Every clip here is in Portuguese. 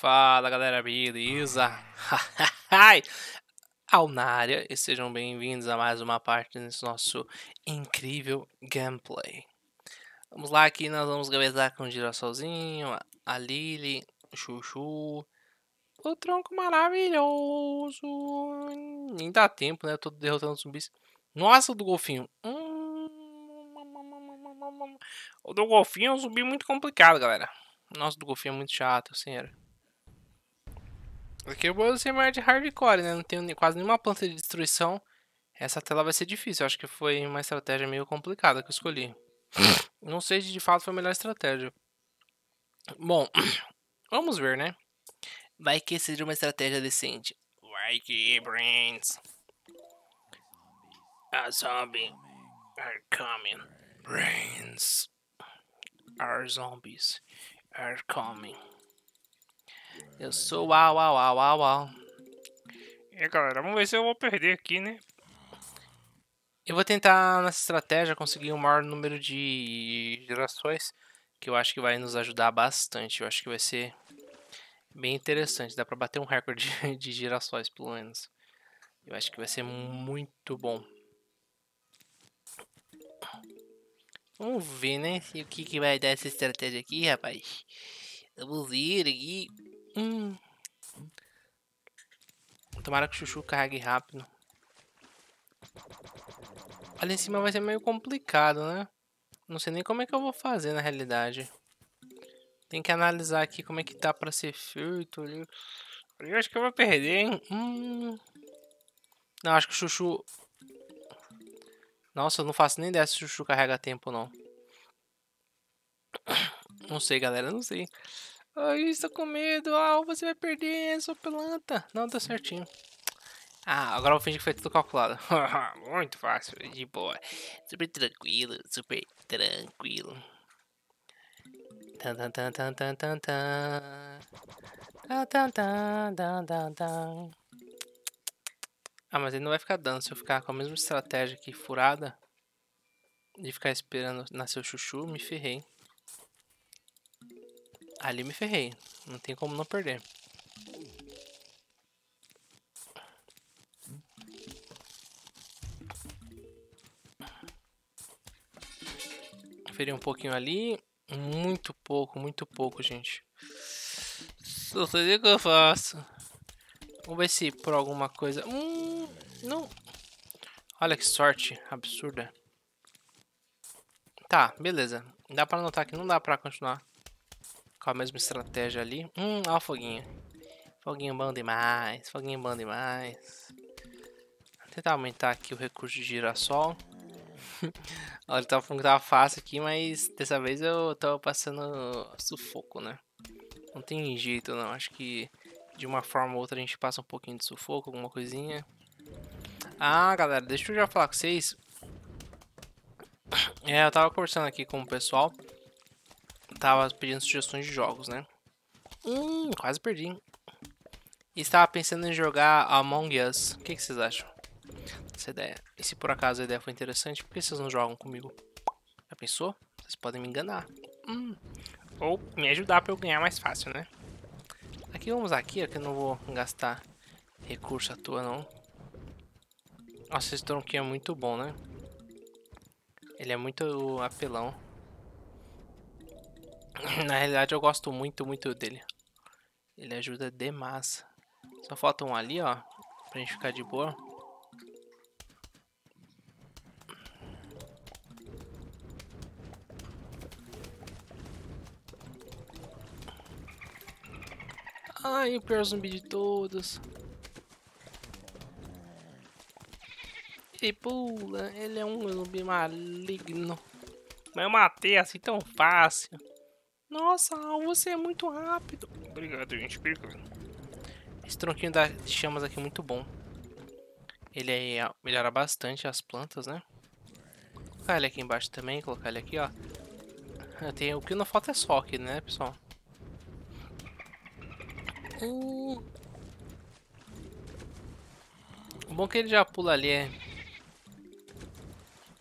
Fala galera, beleza? Alnária e sejam bem-vindos a mais uma parte desse nosso incrível gameplay. Vamos lá, aqui nós vamos gavetar com o girassolzinho, a Lily, o Chuchu, o tronco maravilhoso. Nem dá tempo, né? todo tô derrotando zumbis. Nossa, do golfinho. Hum... O do golfinho é um zumbi muito complicado, galera. Nossa, do golfinho é muito chato, assim, porque eu vou ser mais de hardcore, né? Não tenho quase nenhuma planta de destruição. Essa tela vai ser difícil. Eu acho que foi uma estratégia meio complicada que eu escolhi. Não sei se de fato foi a melhor estratégia. Bom, vamos ver, né? Vai que seja uma estratégia decente. Vai que, brains. A zombie are coming. Brains. Our zombies are coming. Eu sou uau, uau, uau, uau, uau. É, galera, vamos ver se eu vou perder aqui, né? Eu vou tentar, nessa estratégia, conseguir o um maior número de gerações, que eu acho que vai nos ajudar bastante. Eu acho que vai ser bem interessante. Dá pra bater um recorde de gerações pelo menos. Eu acho que vai ser muito bom. Vamos ver, né? O que, que vai dar essa estratégia aqui, rapaz. Vamos ver aqui. Hum. Tomara que o Chuchu carregue rápido. Ali em cima vai ser meio complicado, né? Não sei nem como é que eu vou fazer na realidade. Tem que analisar aqui como é que tá pra ser feito ali. Eu acho que eu vou perder, hein? Hum. Não, acho que o Chuchu... Nossa, eu não faço nem ideia se o Chuchu carrega tempo, não. Não sei, galera, não sei. Ai, estou tá com medo. Ah, você vai perder sua planta. Não, tá certinho. Ah, agora eu vou fingir que foi tudo calculado. Muito fácil, de boa. Super tranquilo, super tranquilo. Tan tan tan tan tan tan tan. Tan Ah, mas ele não vai ficar dando se eu ficar com a mesma estratégia aqui furada de ficar esperando nascer o chuchu, me ferrei. Ali me ferrei. Não tem como não perder. Ferir um pouquinho ali. Muito pouco, muito pouco, gente. Só sei o que eu faço. Vamos ver se por alguma coisa... Hum, não. Olha que sorte absurda. Tá, beleza. Dá pra notar que não dá pra continuar com a mesma estratégia ali. Hum, ó o foguinho. Foguinho bom demais, foguinho bom demais. Vou tentar aumentar aqui o recurso de girassol. Olha, tava falando que tava fácil aqui, mas dessa vez eu tava passando sufoco, né? Não tem jeito não, acho que de uma forma ou outra a gente passa um pouquinho de sufoco, alguma coisinha. Ah, galera, deixa eu já falar com vocês. É, eu tava conversando aqui com o pessoal tava pedindo sugestões de jogos, né? Hum, quase perdi. E estava pensando em jogar Among Us. O que, que vocês acham dessa ideia? E se por acaso a ideia foi interessante, por que vocês não jogam comigo? Já pensou? Vocês podem me enganar. Hum. Ou me ajudar para eu ganhar mais fácil, né? Aqui vamos aqui, ó, que eu não vou gastar recurso à toa não. Nossa, esse tronquinho é muito bom, né? Ele é muito apelão. Na realidade eu gosto muito, muito dele. Ele ajuda demais. Só falta um ali, ó. Pra gente ficar de boa. Ai, o pior zumbi de todos. Ele pula, ele é um zumbi maligno. Mas eu matei assim tão fácil. Nossa, você é muito rápido. Obrigado, gente. Obrigado. Esse tronquinho da chamas aqui é muito bom. Ele aí ah, melhora bastante as plantas, né? Vou colocar ele aqui embaixo também, colocar ele aqui, ó. Tenho, o que não falta é só aqui, né, pessoal? O bom é que ele já pula ali é...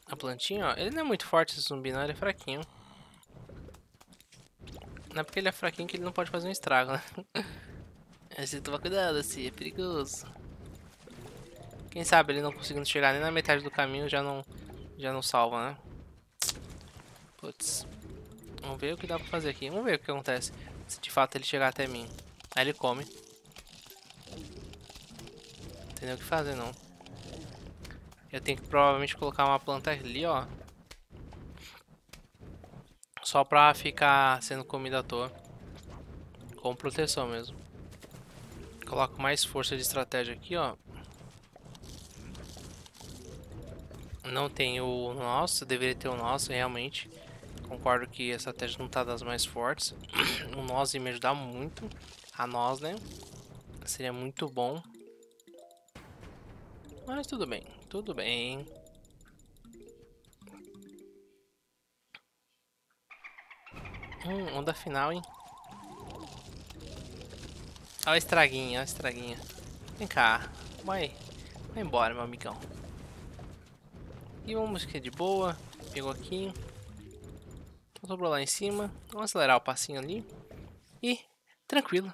A plantinha, ó. Ele não é muito forte esse zumbi, não. Ele é fraquinho. Não é porque ele é fraquinho que ele não pode fazer um estrago, né? Mas tem toma cuidado, assim, é perigoso. Quem sabe ele não conseguindo chegar nem na metade do caminho já não, já não salva, né? Putz. Vamos ver o que dá pra fazer aqui. Vamos ver o que acontece. Se de fato ele chegar até mim. Aí ele come. Não tem nem o que fazer, não. Eu tenho que provavelmente colocar uma planta ali, ó. Só pra ficar sendo comida à toa. Com proteção mesmo. Coloco mais força de estratégia aqui, ó. Não tem o nosso, deveria ter o nosso, realmente. Concordo que a estratégia não tá das mais fortes. o nosso ia me ajudar muito. A nós, né? Seria muito bom. Mas tudo bem, tudo bem. Hum, onda final, hein? Olha a estraguinha, olha a estraguinha. Vem cá, vai. Vai embora, meu amigão. E uma música é de boa. Pegou aqui. Então, sobrou lá em cima. Vamos acelerar o passinho ali. E tranquilo.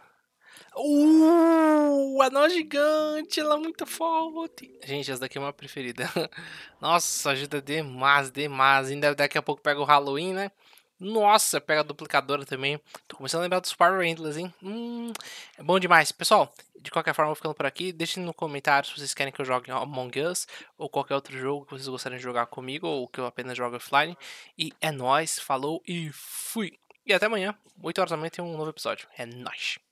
Uh, nó gigante, ela é muito forte. Gente, essa daqui é uma preferida. Nossa, ajuda demais, demais. Ainda daqui a pouco pega o Halloween, né? Nossa, pega a duplicadora também. Tô começando a lembrar dos Power Rangers, hein? Hum, é bom demais. Pessoal, de qualquer forma, eu vou ficando por aqui. Deixem no comentário se vocês querem que eu jogue Among Us ou qualquer outro jogo que vocês gostariam de jogar comigo ou que eu apenas jogue offline. E é nóis, falou e fui! E até amanhã, 8 horas da manhã tem um novo episódio. É nóis!